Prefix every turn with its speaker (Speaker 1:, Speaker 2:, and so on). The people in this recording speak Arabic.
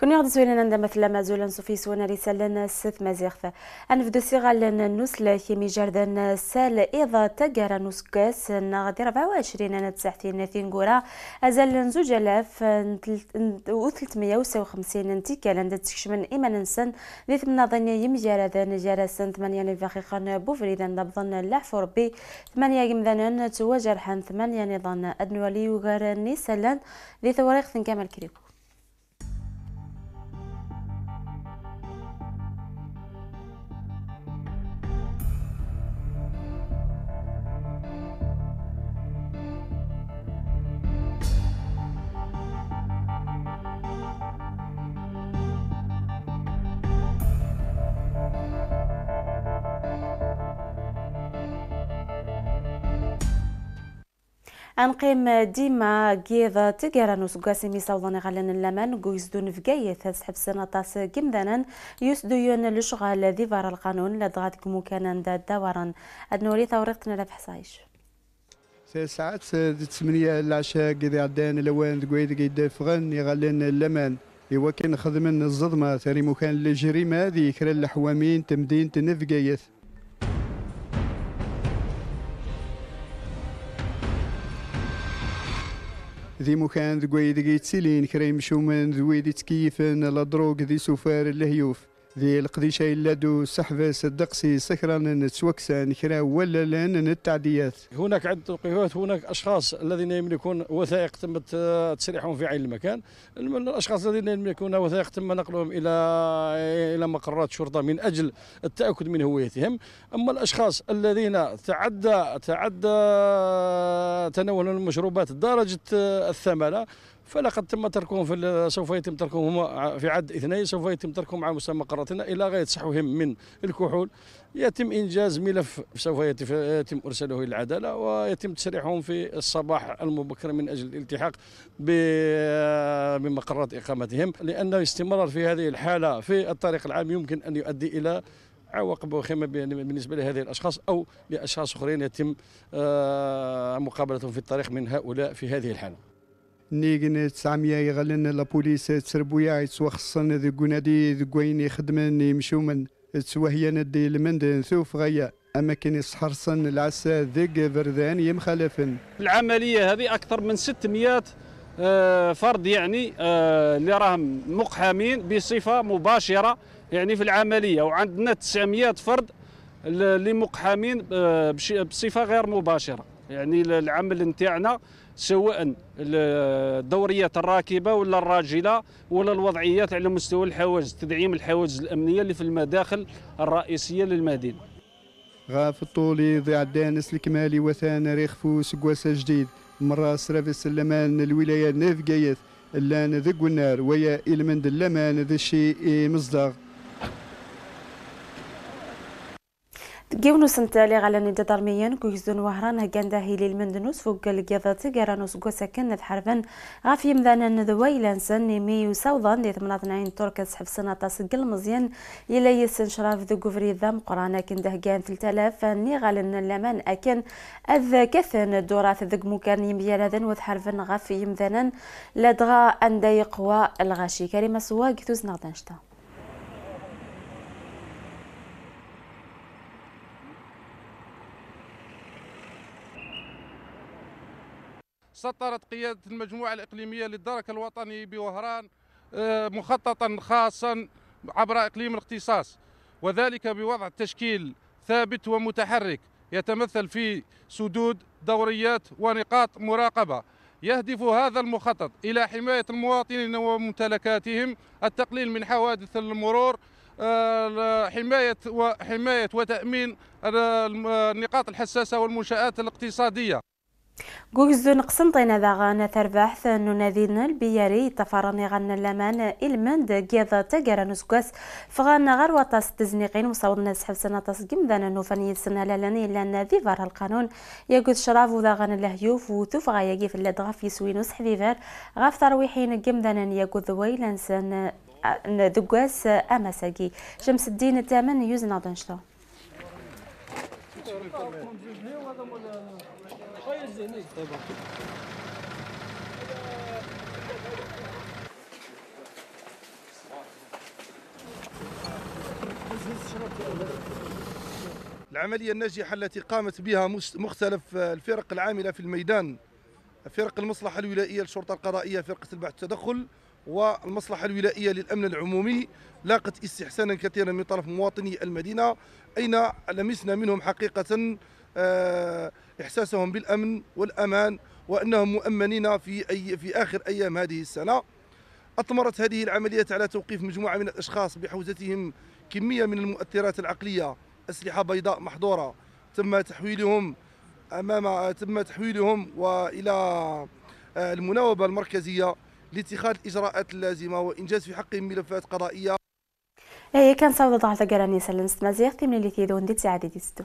Speaker 1: كون يغد سويلنا مثل ما زولن صوفي سونا رسالة سث مزيغف أنا في دوسيغا لنا نسلة كيمي جردن سال إذا تقرا نسكاس نغدي 24 أنا تساحتين نثين قورا أزال زوج ألاف و 355 انتيكال عند تكشمن إيمان نسن ذي ثمنا يم يمجارة ذن سن ثمانية نفاخيخان بوفري ذن دبضن لعف ربي ثمانية يمذن تواجر حن ثمانية نظن أدنوالي وغار نيسالان ذي ثن كامل كريكو أنقيم ديما جيض تجارن وسقاسي ميصوضن اللمان اللمن دون فقاية تسحب سنطاس قمدانا يسديون لشغال ذي فار القانون لضغط كموكانا دا دورا أدنوري ثورقتنا لبحصايش
Speaker 2: ساعات تسمنية العشاء كذا عدان الأوان تقويد كيدا فغن يغلن اللمان إوا كان خدمن الظلمة تري مكان الجريمة ذي كرا الحوامين تمدين تنفقايث ذي مكان ذي قويد سيلين كريم شومان ذويد تكيفن لا دروك ذي سوفار اللهيوف ذي القديشة اللادو سحفة صدقسي سكران نتسوكسا كرا ولا لان التعديات
Speaker 3: هناك عدة توقيفات هناك أشخاص الذين يملكون وثائق تم تسريحهم في عين المكان الأشخاص الذين يملكون وثائق تم نقلهم إلى إلى مقرات شرطة من أجل التأكد من هويتهم أما الأشخاص الذين تعدى تعدى تناول المشروبات درجة الثمنة فلقد تم تركهم في سوف يتم تركهم في عد اثنين سوف يتم تركهم على مستوى مقراتنا الى غايه صحوهم من الكحول يتم انجاز ملف سوف يتم ارساله الى العداله ويتم تسريحهم في الصباح المبكر من اجل الالتحاق بمقرات اقامتهم لان استمرار في هذه الحاله في الطريق العام يمكن ان يؤدي الى عواقب وخيمه بالنسبه لهذه الاشخاص او لاشخاص اخرين يتم آه، مقابلتهم في الطريق من هؤلاء في هذه الحاله
Speaker 2: نيغن تسعمية يغلن لابوليس تسربويا يتوخصن ذي قنادي ذي قويني يخدمن يمشومن تسوهيا ندي دي المند نثوف غيا أماكن صحرصن العسى ذي بردان يمخالفن
Speaker 3: العملية هذه أكثر من 600 آه، فرد يعني آه، اللي راهم مقحمين بصفة مباشرة يعني في العملية وعندنا 900 فرد اللي مقحمين آه، بصفة غير مباشرة يعني العمل نتاعنا سواء الدوريات الراكبه ولا الراجله ولا الوضعيات على مستوى الحواجز تدعيم الحواجز الامنيه اللي في المداخل الرئيسيه
Speaker 2: للمدينه غاف الطولي ضيع الدانس الكمالي وثان ريخفوس قواسه جديد مرة سرافي السلمان الولاية نافقايث اللان ذق النار ويا إلمند اللمان ذي الشيء مصداغ
Speaker 1: جيونو سنتالي على ندى درميان كويزون وهران هكاندا هيلي المندنوس فوق القيادات قرانوس كوساكن حرفن غافي مذانا ندوي لانسان نيمي وسوضان دي 18 تركا سحب سنة تسجل مزيان إلا يسن شراف ذو كوفري ذام قرانا كنده كان 3000 ني غالن لمان أكن أذ كثن دورات ذك مكان يمبيال لذن وذ حرفن غاف يمدانا لدغا أندا يقوى الغاشي كريمة سواق توزنا دانشتا
Speaker 4: سطرت قيادة المجموعة الإقليمية للدرك الوطني بوهران آه، مخططا خاصا عبر إقليم الاختصاص وذلك بوضع تشكيل ثابت ومتحرك يتمثل في سدود دوريات ونقاط مراقبة يهدف هذا المخطط إلى حماية المواطنين وممتلكاتهم التقليل من حوادث المرور آه، حماية وحماية وتأمين آه، النقاط الحساسة والمنشآت الاقتصادية
Speaker 1: جوزن قسم طينا ذاغان ثرفاح ثانو نذين البياري تفارني غن اللمان المند جيضا تقرا نسكاس فغان غر وطاس تزنيقين مصود ناس حفصنا تسجم ذانا نوفاني السنة لاني لان ذي فار القانون يقول شراف ذاغان الهيوف وثوف غايقي في اللدغة في سوينوس حفيفار غاف ترويحين قم ذانا يقول ذوي لانسان ذقاس أمساقي شمس الدين التامن يوزن عدنشتو
Speaker 4: العملية الناجحة التي قامت بها مختلف الفرق العاملة في الميدان فرق المصلحة الولائية للشرطة القضائية فرقة البحث والتدخل والمصلحة الولائية للأمن العمومي لاقت استحسانا كثيرا من طرف مواطني المدينة أين لمسنا منهم حقيقة آه إحساسهم بالأمن والأمان وأنهم مؤمنين في أي في آخر أيام هذه السنة أطمرت هذه العملية على توقيف مجموعة من الأشخاص بحوزتهم كمية من المؤثرات العقلية أسلحة بيضاء محظورة تم تحويلهم أمام تم تحويلهم وإلى آه، المناوبة المركزية لاتخاذ الإجراءات اللازمة وإنجاز في حقهم ملفات قضائية
Speaker 1: هي إيه، كان صوت ضعف قراني سلم مزيغ اللي لتيدون دي دي